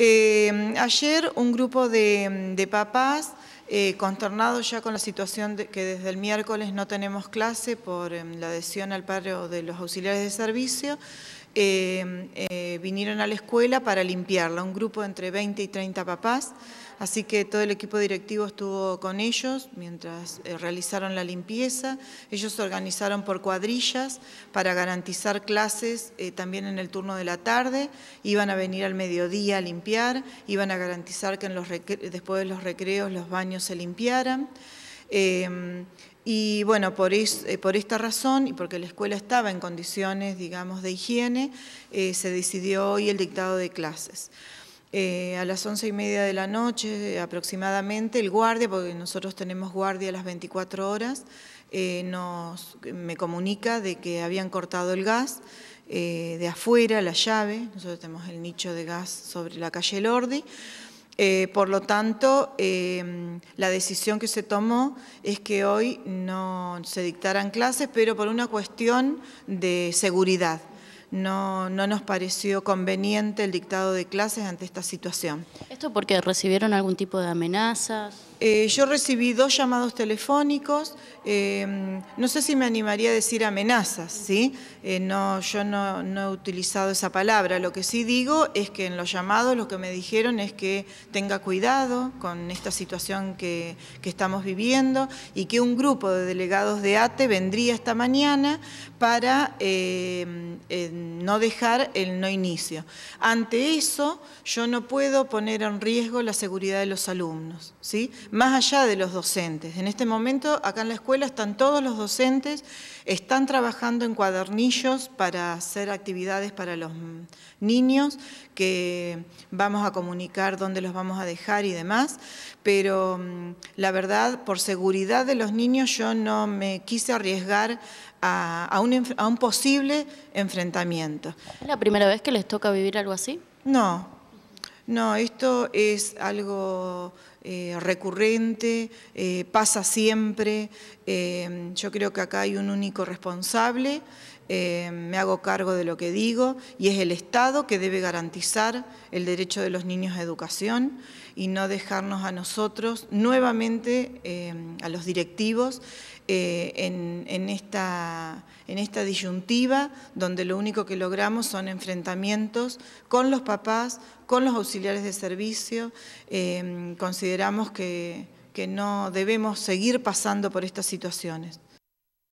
Eh, ayer un grupo de, papás, eh, consternados ya con la situación de que desde el miércoles no tenemos clase por em, la adhesión al paro de los auxiliares de servicio, eh, eh, vinieron a la escuela para limpiarla, un grupo de entre 20 y 30 papás, así que todo el equipo directivo estuvo con ellos mientras eh, realizaron la limpieza, ellos se organizaron por cuadrillas para garantizar clases también en el turno de la tarde, iban a venir al mediodía a limpiar, iban a garantizar que en los después de los recreos los baños se limpiaran. Y bueno, eh, por, esta razón y porque la escuela estaba en condiciones, digamos, de higiene, eh, se decidió hoy el dictado de clases. Eh, a las once y media de la noche aproximadamente, el guardia, porque nosotros tenemos guardia a las 24 horas, nos, me comunica de que habían cortado el gas de afuera, la llave, nosotros tenemos el nicho de gas sobre la calle Lordi, eh, por lo tanto, em, la decisión que se tomó es que hoy no se dictaran clases, pero por una cuestión de seguridad. no nos pareció conveniente el dictado de clases ante esta situación porque recibieron algún tipo de amenazas? Eh, yo recibí dos llamados telefónicos, em, no sé si me animaría a decir amenazas, ¿sí? Eh, no, yo no, he utilizado esa palabra, lo que sí digo es que en los llamados lo que me dijeron es que tenga cuidado con esta situación que, que estamos viviendo y que un grupo de delegados de ATE vendría esta mañana para em, eh, no dejar el no inicio. Ante eso, yo no puedo poner en riesgo la seguridad de los alumnos, ¿sí? más allá de los docentes. En este momento, acá en la escuela están todos los docentes, están trabajando en cuadernillos para hacer actividades para los niños, que vamos a comunicar dónde los vamos a dejar y demás, pero mm, la verdad, por seguridad de los niños, yo no me quise arriesgar a, un, a un posible enfrentamiento. ¿Es la primera vez que les toca vivir algo así? No, no, esto es algo eh, recurrente, eh, pasa siempre. Eh, yo creo que acá hay un único responsable, me hago cargo de lo que digo y es el Estado que debe garantizar el derecho de los niños a educación y no dejarnos a nosotros, nuevamente a los directivos, en, esta, en esta disyuntiva donde lo único que logramos son enfrentamientos con los papás, con los auxiliares de servicio, considerando consideramos que, que no debemos seguir pasando por estas situaciones.